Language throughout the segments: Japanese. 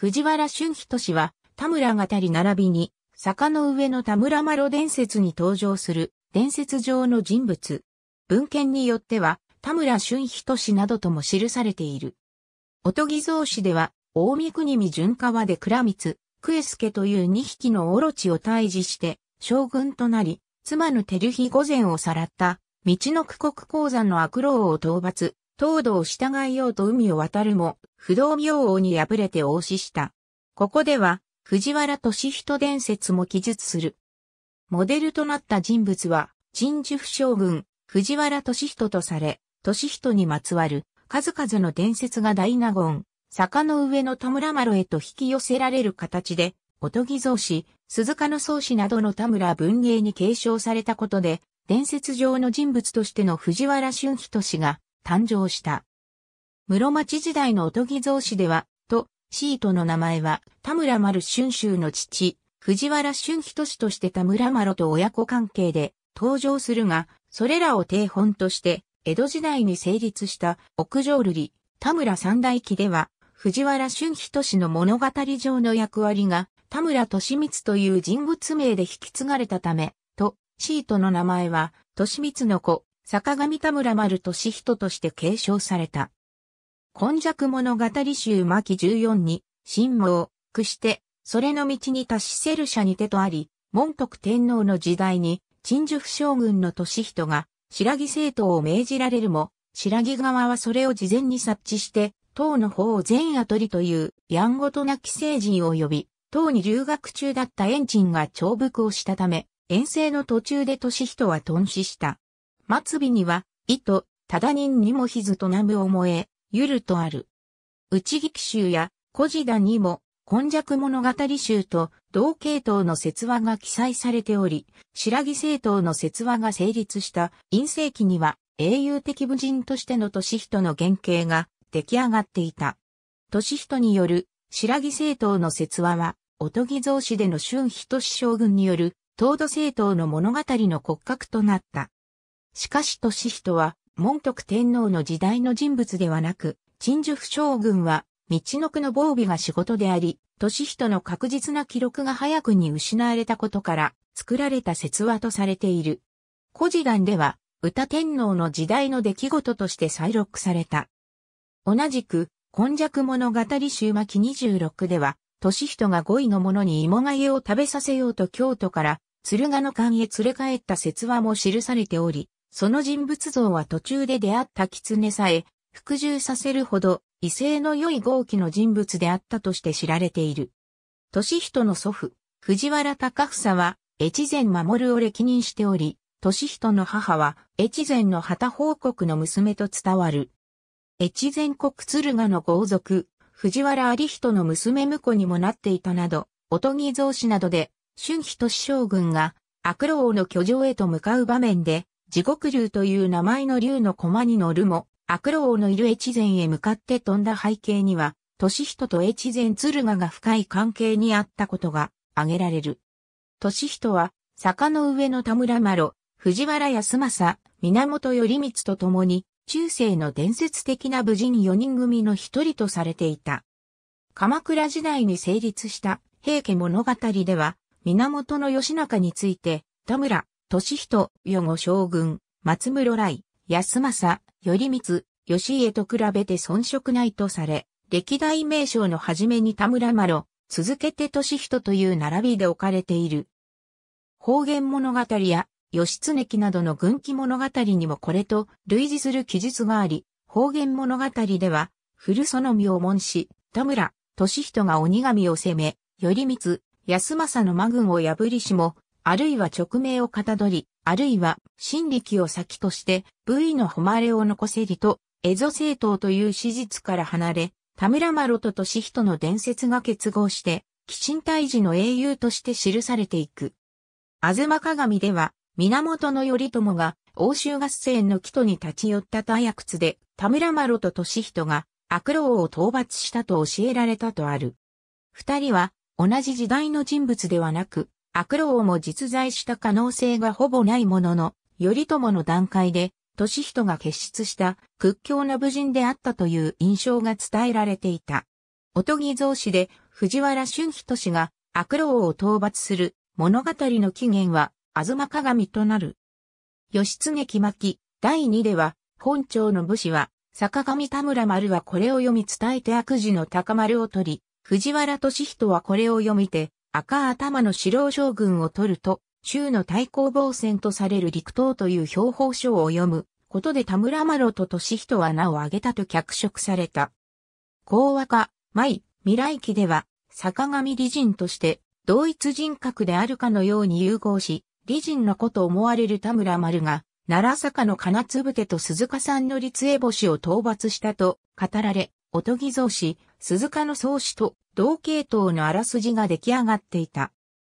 藤原俊人氏は、田村がたり並びに、坂の上の田村麻呂伝説に登場する伝説上の人物。文献によっては、田村俊人氏などとも記されている。おとぎ造氏では、大見国見淳川で倉光、クエスケという二匹のオロチを退治して、将軍となり、妻の照日御前をさらった、道の区国鉱山の悪老を討伐、東道従いようと海を渡るも、不動明王に敗れて応死した。ここでは、藤原俊人伝説も記述する。モデルとなった人物は、陳寿府将軍、藤原俊人とされ、俊人にまつわる、数々の伝説が大納言、坂の上の田村丸へと引き寄せられる形で、おとぎ造詞、鈴鹿の宗師などの田村文芸に継承されたことで、伝説上の人物としての藤原俊人氏が誕生した。室町時代のおとぎ造紙では、と、シートの名前は、田村丸春秋の父、藤原春人氏として田村丸と親子関係で登場するが、それらを定本として、江戸時代に成立した屋上瑠璃、田村三大記では、藤原春人氏の物語上の役割が、田村利光という人物名で引き継がれたため、と、シートの名前は、利光の子、坂上田村丸俊人として継承された。今弱物語集巻14に、神をくして、それの道に達しせる者に手とあり、門徳天皇の時代に、陳述将軍の俊人が、白木政党を命じられるも、白木側はそれを事前に察知して、党の方を善や取りという、やんごとなき成人を呼び、党に留学中だった延鎮が長伏をしたため、遠征の途中で俊人は頓死した。末尾には、糸、ただ人にもひずとなむ思え、ゆるとある。内劇集や、古事田にも、今弱物語集と同系統の説話が記載されており、白木政党の説話が成立した陰世紀には英雄的武人としての年人の原型が出来上がっていた。年人による白木政党の説話は、おとぎ造紙での春人志将軍による東土政党の物語の骨格となった。しかし俊人は、門徳天皇の時代の人物ではなく、陳寿府将軍は、道の区の防備が仕事であり、俊人の確実な記録が早くに失われたことから、作られた説話とされている。古事談では、歌天皇の時代の出来事として再録された。同じく、今弱物語集巻26では、俊人が五位の者に芋がゆを食べさせようと京都から、鶴ヶの間へ連れ帰った説話も記されており、その人物像は途中で出会った狐さえ、服従させるほど、威勢の良い豪気の人物であったとして知られている。敏人の祖父、藤原隆房は、越前守を歴任しており、敏人の母は、越前の旗報国の娘と伝わる。越前国鶴賀の豪族、藤原有人の娘婿にもなっていたなど、おとぎ造紙などで、春日都将軍が、悪老の居城へと向かう場面で、地獄竜という名前の竜の駒に乗るも、悪老のいる越前へ向かって飛んだ背景には、年人と越前鶴賀が深い関係にあったことが挙げられる。年人は、坂の上の田村麻呂、藤原康政、源頼光と共に、中世の伝説的な武人4人組の一人とされていた。鎌倉時代に成立した平家物語では、源義仲について、田村、俊人、与後将軍、松室来、安政、頼光、義家と比べて遜色ないとされ、歴代名称の初めに田村麻呂、続けて俊人という並びで置かれている。方言物語や、義経記などの軍記物語にもこれと類似する記述があり、方言物語では、古そのを門し、田村、俊人が鬼神を攻め、頼光、安政の魔軍を破りしも、あるいは直名をかたどり、あるいは、真力を先として、部位の誉れを残せりと、エゾ政党という史実から離れ、田村麻呂と俊人の伝説が結合して、鬼神退治の英雄として記されていく。あずま鏡では、源頼朝が、欧州合戦の基礎に立ち寄った大窟で、田村麻呂と俊人が、悪老を討伐したと教えられたとある。二人は、同じ時代の人物ではなく、悪老も実在した可能性がほぼないものの、頼朝の段階で、敏人が結出した屈強な武人であったという印象が伝えられていた。おとぎ造詞で藤原俊人氏が悪老を討伐する物語の起源は、東鏡となる。義経木巻第2では、本庁の武士は、坂上田村丸はこれを読み伝えて悪事の高丸を取り、藤原敏人はこれを読みて、赤頭の四郎将軍を取ると、州の対抗防戦とされる陸東という標報書を読むことで田村麻呂と俊人は名を挙げたと脚色された。高和歌、舞、未来記では、坂上理人として、同一人格であるかのように融合し、理人の子と思われる田村丸が、奈良坂の金粒ぶてと鈴鹿さんの立栄星を討伐したと語られ、おとぎ増し、鈴鹿の創始と同系統のあらすじが出来上がっていた。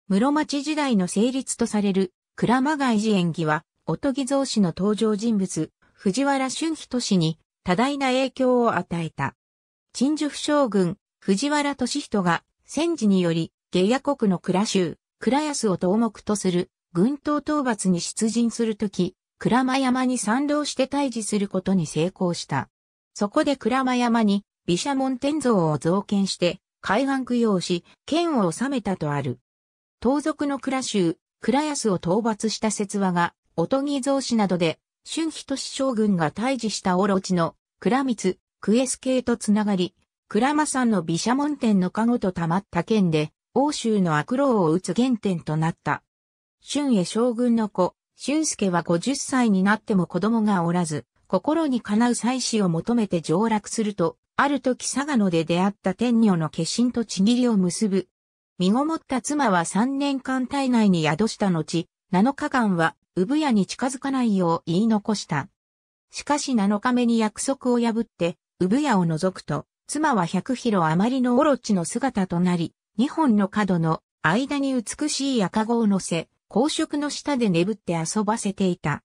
室町時代の成立とされる倉間外寺演技は、おとぎ造氏の登場人物、藤原俊人氏に多大な影響を与えた。陳寿府将軍、藤原俊人が戦時により、下野国の倉州、倉安を東目とする軍刀討伐に出陣するとき、倉間山に賛同して退治することに成功した。そこで倉間山に毘沙門天像を造建して、海岸供養し、剣を治めたとある。盗賊の倉州、倉安を討伐した説話が、おとぎ造紙などで、春日都市将軍が退治したオロチの、倉光、クエス系とつながり、倉間さんの毘沙門天の護と溜まった剣で、欧州の悪老を打つ原点となった。春へ将軍の子、春介は50歳になっても子供がおらず、心にかなう妻子を求めて上洛すると、ある時佐賀野で出会った天女の化身とちぎりを結ぶ。身ごもった妻は三年間体内に宿した後、七日間は産屋に近づかないよう言い残した。しかし七日目に約束を破って、産屋を除くと、妻は百0キロ余りのオロチの姿となり、二本の角の間に美しい赤子を乗せ、公職の下で眠って遊ばせていた。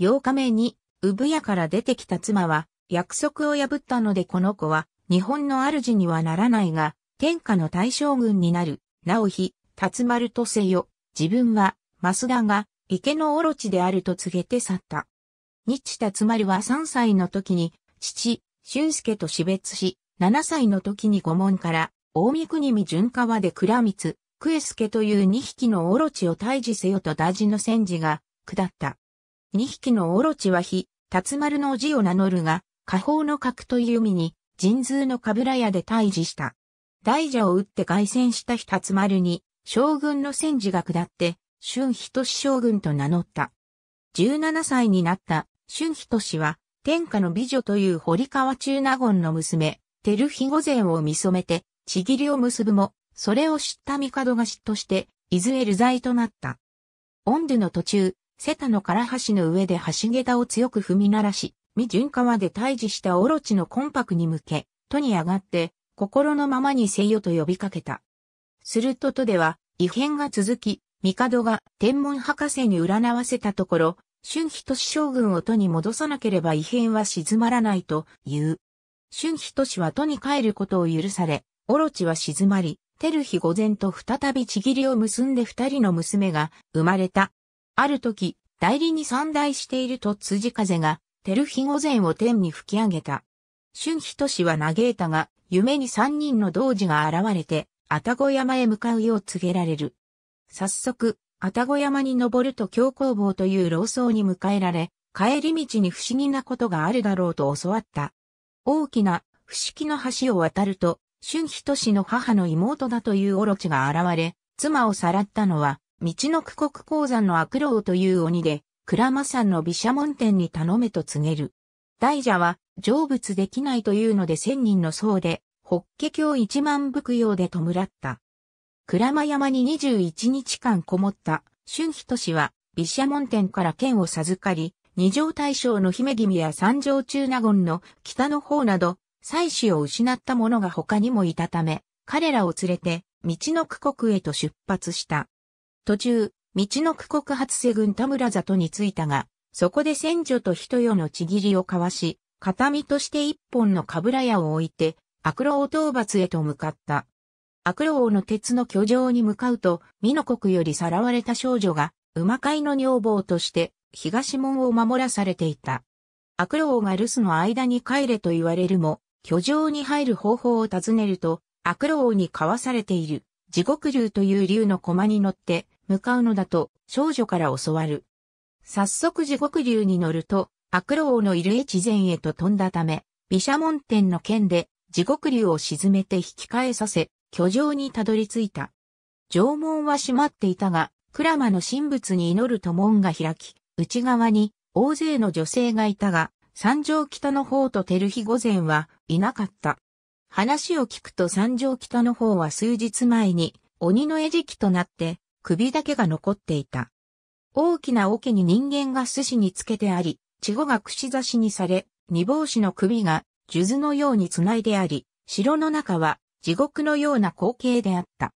八日目に、産屋から出てきた妻は、約束を破ったのでこの子は、日本の主にはならないが、天下の大将軍になる、なお日、辰丸とせよ、自分は、増田が、池のオロチであると告げて去った。日辰丸は3歳の時に、父、俊介と死別し、7歳の時に御門から、大見国見順川で倉光、クエスケという2匹のオロチを退治せよと大事の戦時が、下った。2匹のオロチは日、辰丸の字を名乗るが、下方の角という意に、神通のかぶら屋で退治した。大蛇を打って凱旋した日立丸に、将軍の戦時が下って、春仁将軍と名乗った。17歳になった春仁は、天下の美女という堀川中納言の娘、照日御前を見染めて、ちぎりを結ぶも、それを知った帝が嫉妬して、伊豆へ流罪となった。温度の途中、瀬田の唐橋の上で橋桁を強く踏み鳴らし、未順化まで退治したオロチの魂魄に向け、都に上がって、心のままにせよと呼びかけた。すると都では、異変が続き、帝が天文博士に占わせたところ、春日都市将軍を都に戻さなければ異変は静まらないという。春日都市は都に帰ることを許され、オロチは静まり、テルヒ午前と再びちぎりを結んで二人の娘が生まれた。ある時、代理に散大していると辻風がテルヒ御前を天に吹き上げた。春日と氏は嘆いたが、夢に三人の童子が現れて、愛宕山へ向かうよう告げられる。早速、愛宕山に登ると強行坊という老僧に迎えられ、帰り道に不思議なことがあるだろうと教わった。大きな、不思議の橋を渡ると、春日と氏の母の妹だというオロチが現れ、妻をさらったのは、道の九国鉱山の悪老という鬼で、倉間山の毘沙門天に頼めと告げる。大蛇は成仏できないというので千人の僧で、法華経一万仏用で弔った。倉間山に21日間こもった春日都市は、毘沙門天から剣を授かり、二条大将の姫君や三条中納言の北の方など、妻子を失った者が他にもいたため、彼らを連れて、道の区国へと出発した。途中、道の区国初世軍田村里に着いたが、そこで先女と人よのちぎりを交わし、形見として一本のかぶら屋を置いて、悪老討伐へと向かった。悪老の鉄の居城に向かうと、美濃国よりさらわれた少女が、馬飼いの女房として、東門を守らされていた。悪老が留守の間に帰れと言われるも、居城に入る方法を尋ねると、悪老に交わされている、地獄竜という竜の駒に乗って、向かうのだと少女から教わる。早速地獄流に乗ると、悪老のいる越前へと飛んだため、毘沙門天の剣で地獄流を沈めて引き返させ、居城にたどり着いた。城門は閉まっていたが、鞍馬の神仏に祈ると門が開き、内側に大勢の女性がいたが、三条北の方と照日御前はいなかった。話を聞くと三条北の方は数日前に鬼の餌食となって首だけが残っていた。大きな桶に人間が寿司につけてあり、稚語が串刺しにされ、煮帽子の首が数珠のように繋いであり、城の中は地獄のような光景であった。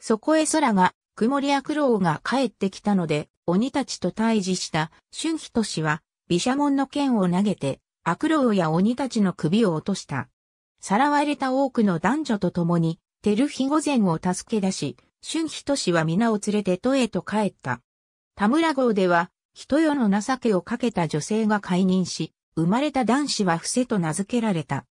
そこへ空が、曇りや苦労が帰ってきたので、鬼たちと対峙した春日都氏は、毘沙門の剣を投げて、悪老や鬼たちの首を落とした。さらわれた多くの男女と共に、テルヒ御前を助け出し、春日と氏は皆を連れて都へと帰った。田村号では、人世の情けをかけた女性が解任し、生まれた男子は伏せと名付けられた。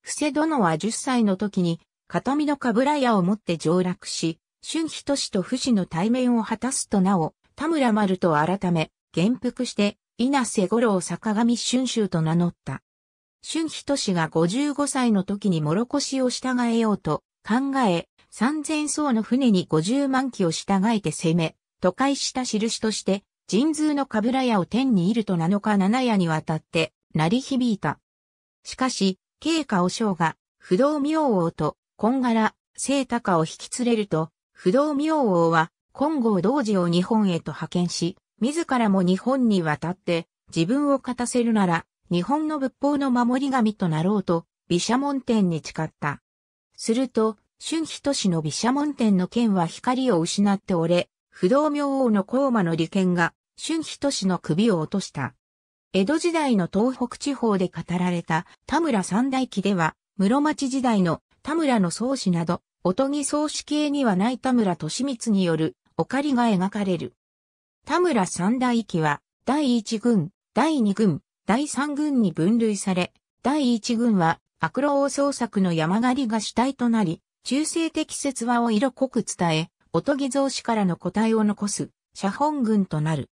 伏せ殿は10歳の時に、片身のかぶら屋を持って上洛し、春日と氏と不死の対面を果たすとなお、田村丸と改め、元服して、稲瀬五郎坂上春秋と名乗った。春日と氏が55歳の時に諸腰を従えようと考え、三千層の船に五十万機を従えて攻め、都会した印として、神通のかぶら屋を天にいると七日七夜にわたって、鳴り響いた。しかし、慶華和尚が、不動明王と、金柄、聖鷹を引き連れると、不動明王は、金剛道寺を日本へと派遣し、自らも日本に渡って、自分を勝たせるなら、日本の仏法の守り神となろうと、毘沙門天に誓った。すると、春日都市の毘沙門天の剣は光を失って折れ、不動明王の高馬の利権が、春日都市の首を落とした。江戸時代の東北地方で語られた田村三大記では、室町時代の田村の宗師など、おとぎ宗師系にはない田村利光による、お借りが描かれる。田村三大記は、第一軍、第二軍、第三軍に分類され、第一軍は、悪老創作の山狩りが主体となり、中性的説話を色濃く伝え、おとぎ造詞からの答えを残す、写本軍となる。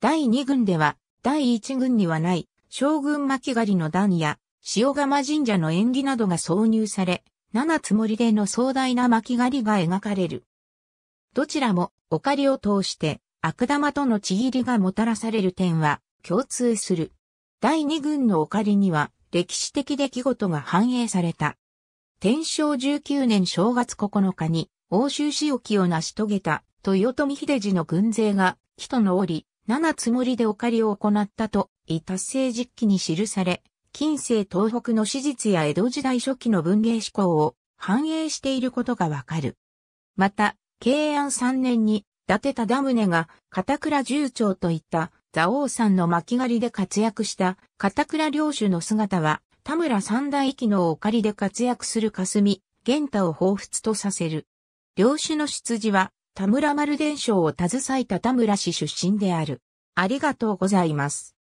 第二軍では、第一軍にはない、将軍巻狩りの段や、塩釜神社の縁起などが挿入され、七つ森での壮大な巻狩りが描かれる。どちらも、お狩りを通して、悪玉とのちぎりがもたらされる点は、共通する。第二軍のお狩りには、歴史的出来事が反映された。天正19年正月9日に、欧州仕置きを成し遂げた、豊臣秀治の軍勢が、人の折、七つ森でお借りを行ったと、異達成実記に記され、近世東北の史実や江戸時代初期の文芸志向を反映していることがわかる。また、慶安3年に、伊達忠宗が片倉重長といった、蔵王山の巻狩りで活躍した片倉領主の姿は、田村三大域のお借りで活躍する霞、玄太を彷彿とさせる。領主の出自は、田村丸伝承を携えた田村氏出身である。ありがとうございます。